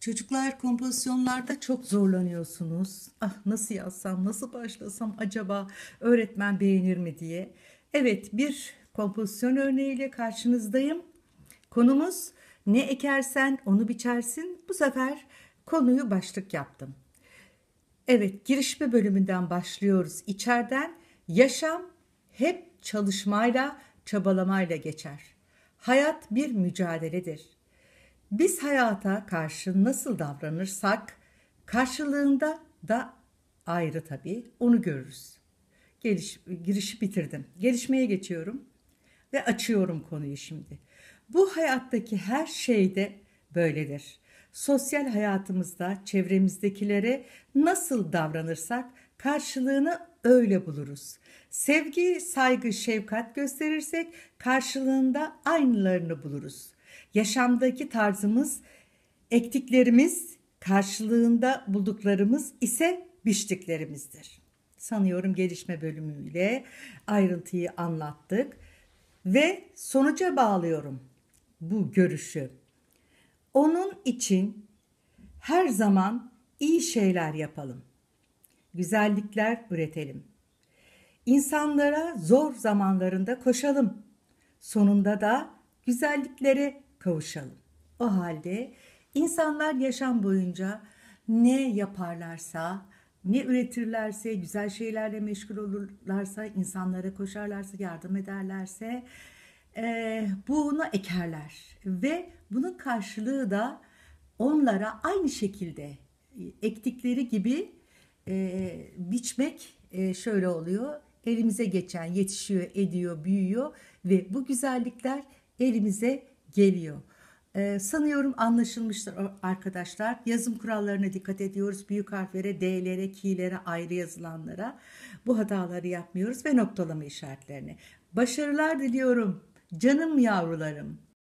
Çocuklar kompozisyonlarda çok zorlanıyorsunuz. Ah nasıl yazsam, nasıl başlasam acaba öğretmen beğenir mi diye. Evet bir kompozisyon örneğiyle karşınızdayım. Konumuz ne ekersen onu biçersin. Bu sefer konuyu başlık yaptım. Evet girişme bölümünden başlıyoruz. İçeriden yaşam hep çalışmayla, çabalamayla geçer. Hayat bir mücadeledir. Biz hayata karşı nasıl davranırsak karşılığında da ayrı tabii onu görürüz. Geliş, girişi bitirdim. Gelişmeye geçiyorum ve açıyorum konuyu şimdi. Bu hayattaki her şeyde böyledir. Sosyal hayatımızda çevremizdekilere nasıl davranırsak karşılığını öyle buluruz. Sevgi, saygı, şefkat gösterirsek karşılığında aynılarını buluruz. Yaşamdaki tarzımız, ektiklerimiz, karşılığında bulduklarımız ise biçtiklerimizdir. Sanıyorum gelişme bölümüyle ayrıntıyı anlattık ve sonuca bağlıyorum bu görüşü. Onun için her zaman iyi şeyler yapalım. Güzellikler üretelim. İnsanlara zor zamanlarında koşalım. Sonunda da güzelliklere kavuşalım. O halde insanlar yaşam boyunca ne yaparlarsa, ne üretirlerse, güzel şeylerle meşgul olurlarsa, insanlara koşarlarsa, yardım ederlerse e, bunu ekerler. Ve bunun karşılığı da onlara aynı şekilde ektikleri gibi e, biçmek e, şöyle oluyor. Elimize geçen yetişiyor, ediyor, büyüyor ve bu güzellikler elimize geliyor. Ee, sanıyorum anlaşılmıştır arkadaşlar. Yazım kurallarına dikkat ediyoruz. Büyük harflere, D'lere, K'lere, ayrı yazılanlara. Bu hataları yapmıyoruz ve noktalama işaretlerini. Başarılar diliyorum. Canım yavrularım.